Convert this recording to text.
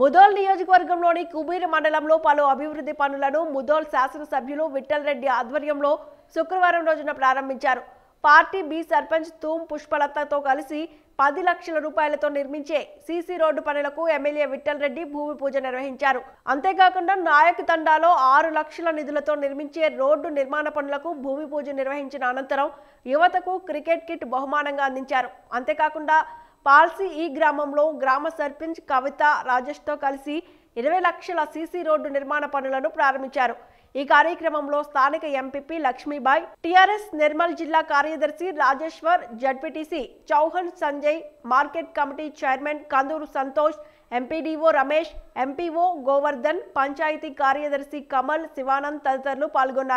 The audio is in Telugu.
ముదోల్ నియోజకవర్గంలోని కుబీర్ మండలంలో పలు అభివృద్ధి పనులను ముదోల్ శాసనసభ్యులు విఠల్ రెడ్డి ఆధ్వర్యంలో శుక్రవారం రోజున ప్రారంభించారు పార్టీ బి సర్పంచ్ తూమ్ పుష్పలతతో కలిసి పది లక్షల రూపాయలతో నిర్మించే సీసీ రోడ్డు పనులకు ఎమ్మెల్యే విఠల్ రెడ్డి భూమి పూజ నిర్వహించారు అంతేకాకుండా నాయక్ తండాలో ఆరు లక్షల నిధులతో నిర్మించే రోడ్డు నిర్మాణ పనులకు భూమి పూజ నిర్వహించిన అనంతరం యువతకు క్రికెట్ కిట్ బహుమానంగా అందించారు అంతేకాకుండా పాల్సీ ఈ గ్రామంలో గ్రామ సర్పంచ్ కవిత రాజేష్తో కలిసి ఇరవై లక్షల సీసీ రోడ్డు నిర్మాణ పనులను ప్రారంభించారు ఈ కార్యక్రమంలో స్థానిక ఎంపీపీ లక్ష్మీబాయ్ టీఆర్ఎస్ నిర్మల్ జిల్లా కార్యదర్శి Rajeshwar ZPTC Chauhan Sanjay market committee chairman Kanduru Santosh MPDO Ramesh MPO Govardhan panchayat కార్యదర్శి కమల్ శివానంద్ తదితరులు పాల్గొన్నారు